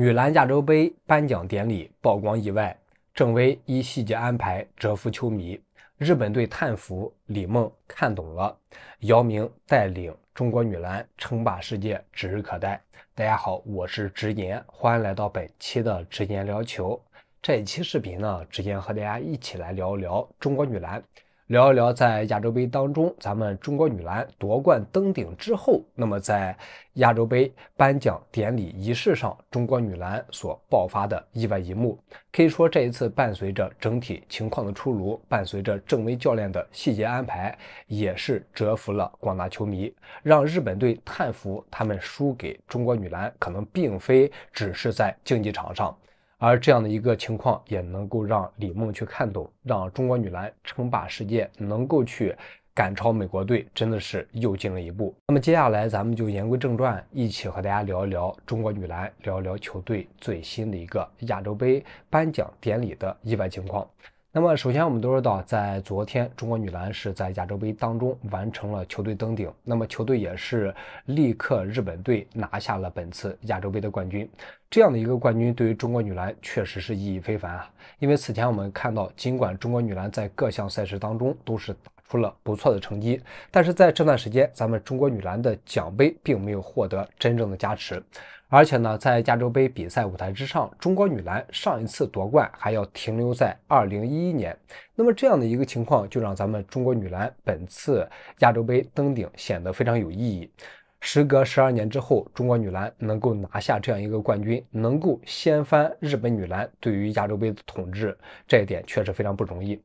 女篮亚洲杯颁奖典礼曝光意外，郑薇依细节安排折服球迷，日本队叹服，李梦看懂了，姚明带领中国女篮称霸世界指日可待。大家好，我是直言，欢迎来到本期的直言聊球。这一期视频呢，直言和大家一起来聊一聊中国女篮。聊一聊，在亚洲杯当中，咱们中国女篮夺冠登顶之后，那么在亚洲杯颁奖典礼仪式上，中国女篮所爆发的意外一幕，可以说这一次伴随着整体情况的出炉，伴随着郑薇教练的细节安排，也是折服了广大球迷，让日本队叹服，他们输给中国女篮，可能并非只是在竞技场上。而这样的一个情况也能够让李梦去看懂，让中国女篮称霸世界，能够去赶超美国队，真的是又进了一步。那么接下来咱们就言归正传，一起和大家聊一聊中国女篮，聊一聊球队最新的一个亚洲杯颁奖典礼的意外情况。那么，首先我们都知道，在昨天中国女篮是在亚洲杯当中完成了球队登顶。那么，球队也是力克日本队，拿下了本次亚洲杯的冠军。这样的一个冠军对于中国女篮确实是意义非凡啊！因为此前我们看到，尽管中国女篮在各项赛事当中都是。出了不错的成绩，但是在这段时间，咱们中国女篮的奖杯并没有获得真正的加持，而且呢，在亚洲杯比赛舞台之上，中国女篮上一次夺冠还要停留在二零一一年。那么这样的一个情况，就让咱们中国女篮本次亚洲杯登顶显得非常有意义。时隔十二年之后，中国女篮能够拿下这样一个冠军，能够掀翻日本女篮对于亚洲杯的统治，这一点确实非常不容易。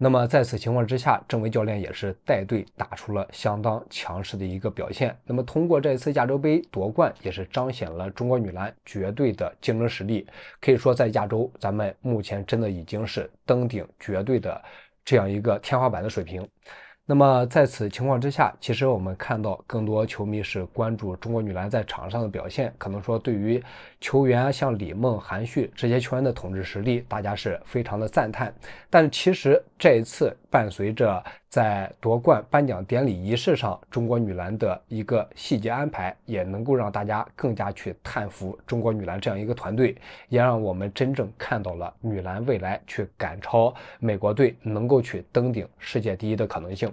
那么在此情况之下，郑薇教练也是带队打出了相当强势的一个表现。那么通过这次亚洲杯夺冠，也是彰显了中国女篮绝对的竞争实力。可以说，在亚洲，咱们目前真的已经是登顶绝对的这样一个天花板的水平。那么在此情况之下，其实我们看到更多球迷是关注中国女篮在场上的表现，可能说对于球员像李梦、韩旭这些球员的统治实力，大家是非常的赞叹。但其实这一次伴随着在夺冠颁奖典礼仪式上，中国女篮的一个细节安排，也能够让大家更加去叹服中国女篮这样一个团队，也让我们真正看到了女篮未来去赶超美国队，能够去登顶世界第一的可能性。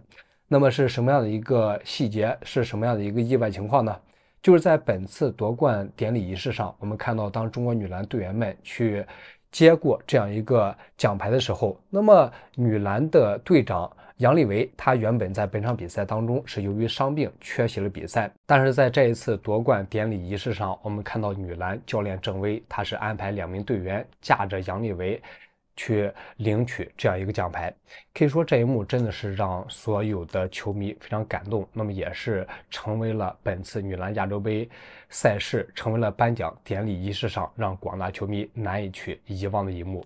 那么是什么样的一个细节，是什么样的一个意外情况呢？就是在本次夺冠典礼仪式上，我们看到，当中国女篮队员们去接过这样一个奖牌的时候，那么女篮的队长杨利维，她原本在本场比赛当中是由于伤病缺席了比赛，但是在这一次夺冠典礼仪式上，我们看到女篮教练郑薇，她是安排两名队员驾着杨利维。去领取这样一个奖牌，可以说这一幕真的是让所有的球迷非常感动，那么也是成为了本次女篮亚洲杯赛事成为了颁奖典礼仪式上让广大球迷难以去遗忘的一幕。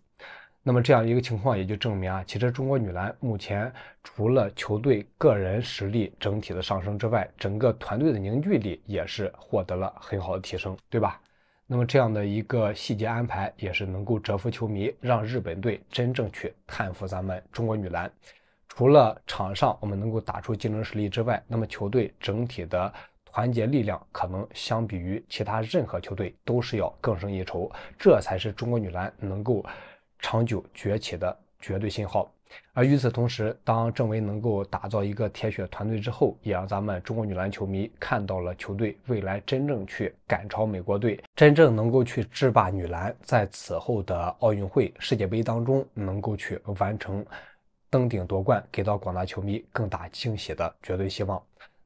那么这样一个情况也就证明啊，其实中国女篮目前除了球队个人实力整体的上升之外，整个团队的凝聚力也是获得了很好的提升，对吧？那么这样的一个细节安排，也是能够折服球迷，让日本队真正去叹服咱们中国女篮。除了场上我们能够打出竞争实力之外，那么球队整体的团结力量，可能相比于其他任何球队都是要更胜一筹。这才是中国女篮能够长久崛起的。绝对信号。而与此同时，当郑薇能够打造一个铁血团队之后，也让咱们中国女篮球迷看到了球队未来真正去赶超美国队，真正能够去制霸女篮，在此后的奥运会、世界杯当中能够去完成登顶夺冠，给到广大球迷更大惊喜的绝对希望。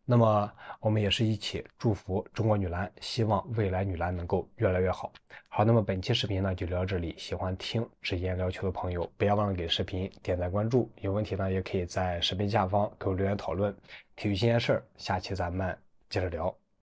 那么我们也是一起祝福中国女篮，希望未来女篮能够越来越好。好，那么本期视频呢就聊到这里，喜欢听直言聊球的朋友，不要忘了给视频点赞关注。有问题呢，也可以在视频下方给我留言讨论。体育新鲜事儿，下期咱们接着聊。